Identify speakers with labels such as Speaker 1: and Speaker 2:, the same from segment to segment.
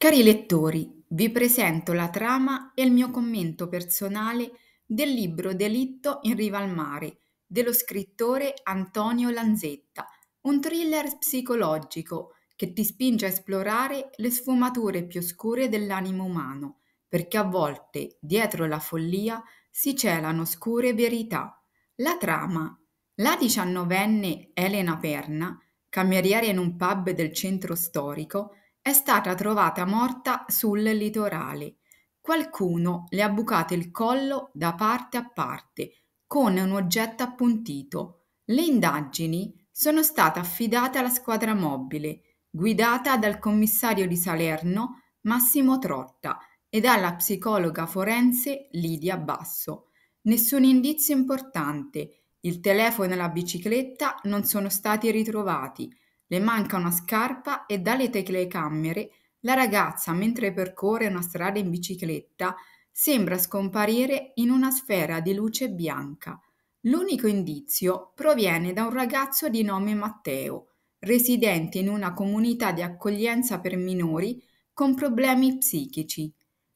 Speaker 1: Cari lettori, vi presento la trama e il mio commento personale del libro Delitto in riva al mare dello scrittore Antonio Lanzetta, un thriller psicologico che ti spinge a esplorare le sfumature più oscure dell'animo umano, perché a volte dietro la follia si celano scure verità. La trama. La diciannovenne Elena Perna, cameriera in un pub del centro storico, è stata trovata morta sul litorale. Qualcuno le ha bucato il collo da parte a parte con un oggetto appuntito. Le indagini sono state affidate alla squadra mobile, guidata dal commissario di Salerno Massimo Trotta e dalla psicologa forense Lidia Basso. Nessun indizio importante. Il telefono e la bicicletta non sono stati ritrovati le manca una scarpa e dalle telecamere la ragazza, mentre percorre una strada in bicicletta, sembra scomparire in una sfera di luce bianca. L'unico indizio proviene da un ragazzo di nome Matteo, residente in una comunità di accoglienza per minori con problemi psichici.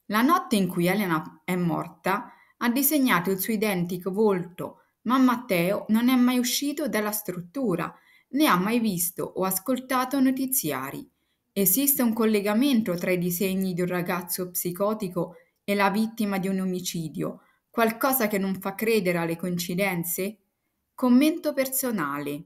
Speaker 1: La notte in cui Elena è morta ha disegnato il suo identico volto, ma Matteo non è mai uscito dalla struttura né ha mai visto o ascoltato notiziari. Esiste un collegamento tra i disegni di un ragazzo psicotico e la vittima di un omicidio, qualcosa che non fa credere alle coincidenze? Commento personale.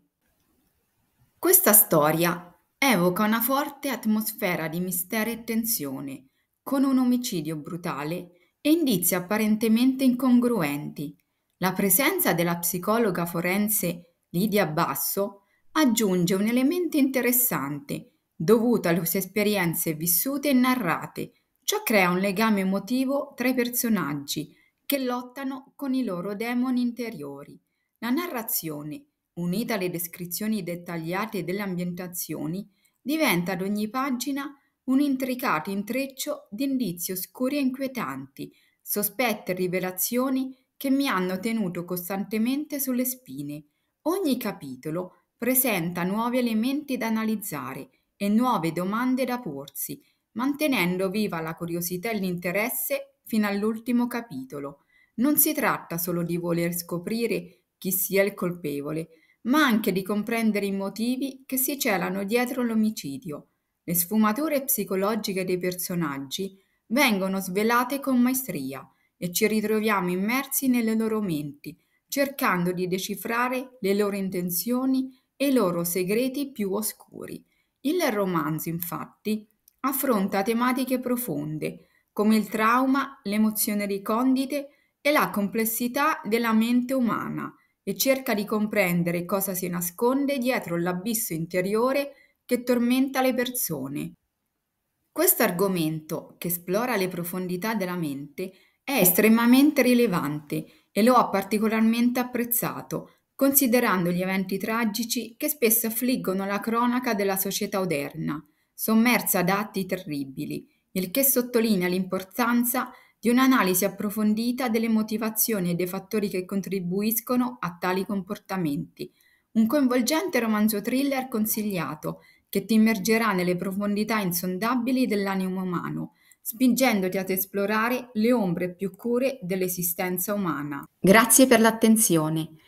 Speaker 1: Questa storia evoca una forte atmosfera di mistero e tensione, con un omicidio brutale e indizi apparentemente incongruenti. La presenza della psicologa forense Lidia Basso aggiunge un elemento interessante, dovuto alle sue esperienze vissute e narrate. Ciò crea un legame emotivo tra i personaggi che lottano con i loro demoni interiori. La narrazione, unita alle descrizioni dettagliate delle ambientazioni, diventa ad ogni pagina un intricato intreccio di indizi oscuri e inquietanti, sospetti e rivelazioni che mi hanno tenuto costantemente sulle spine. Ogni capitolo presenta nuovi elementi da analizzare e nuove domande da porsi, mantenendo viva la curiosità e l'interesse fino all'ultimo capitolo. Non si tratta solo di voler scoprire chi sia il colpevole, ma anche di comprendere i motivi che si celano dietro l'omicidio. Le sfumature psicologiche dei personaggi vengono svelate con maestria e ci ritroviamo immersi nelle loro menti, cercando di decifrare le loro intenzioni e loro segreti più oscuri. Il romanzo, infatti, affronta tematiche profonde, come il trauma, l'emozione ricondite e la complessità della mente umana, e cerca di comprendere cosa si nasconde dietro l'abisso interiore che tormenta le persone. Questo argomento, che esplora le profondità della mente, è estremamente rilevante e lo ho particolarmente apprezzato considerando gli eventi tragici che spesso affliggono la cronaca della società odierna, sommersa da atti terribili, il che sottolinea l'importanza di un'analisi approfondita delle motivazioni e dei fattori che contribuiscono a tali comportamenti. Un coinvolgente romanzo thriller consigliato che ti immergerà nelle profondità insondabili dell'animo umano, spingendoti ad esplorare le ombre più cure dell'esistenza umana. Grazie per l'attenzione.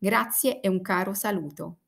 Speaker 1: Grazie e un caro saluto.